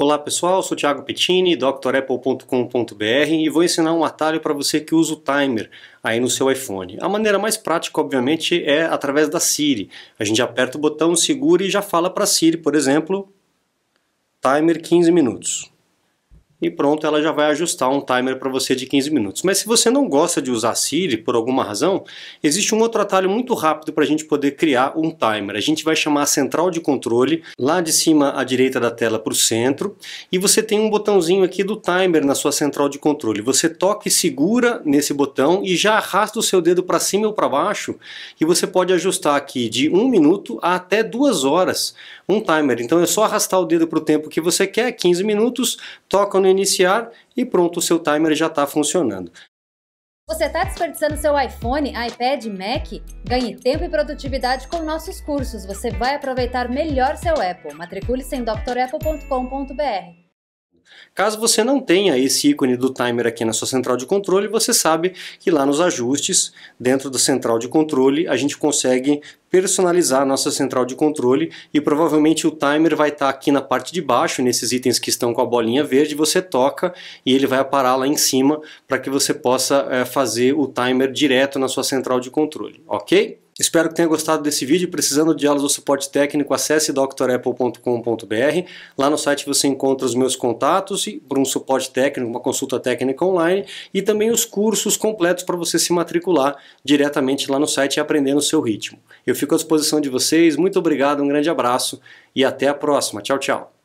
Olá pessoal, sou Thiago Pettini, drapple.com.br e vou ensinar um atalho para você que usa o timer aí no seu iPhone. A maneira mais prática, obviamente, é através da Siri. A gente aperta o botão, segura e já fala para a Siri, por exemplo, timer 15 minutos e pronto, ela já vai ajustar um timer para você de 15 minutos. Mas se você não gosta de usar Siri por alguma razão, existe um outro atalho muito rápido para a gente poder criar um timer. A gente vai chamar a central de controle lá de cima à direita da tela para o centro e você tem um botãozinho aqui do timer na sua central de controle. Você toca e segura nesse botão e já arrasta o seu dedo para cima ou para baixo e você pode ajustar aqui de 1 minuto a até 2 horas um timer. Então é só arrastar o dedo para o tempo que você quer, 15 minutos, toca no botão iniciar e pronto, o seu timer já está funcionando. Você está desperdiçando seu iPhone, iPad, Mac? Ganhe tempo e produtividade com nossos cursos. Você vai aproveitar melhor seu Apple. Matricule-se em drapple.com.br. Caso você não tenha esse ícone do timer aqui na sua central de controle, você sabe que lá nos ajustes, dentro da central de controle, a gente consegue personalizar a nossa central de controle e provavelmente o timer vai estar tá aqui na parte de baixo, nesses itens que estão com a bolinha verde, você toca e ele vai aparar lá em cima para que você possa é, fazer o timer direto na sua central de controle, ok? Espero que tenha gostado desse vídeo. Precisando de aulas ou suporte técnico, acesse drapple.com.br. Lá no site você encontra os meus contatos para um suporte técnico, uma consulta técnica online e também os cursos completos para você se matricular diretamente lá no site e aprender no seu ritmo. Eu fico à disposição de vocês. Muito obrigado, um grande abraço e até a próxima. Tchau, tchau.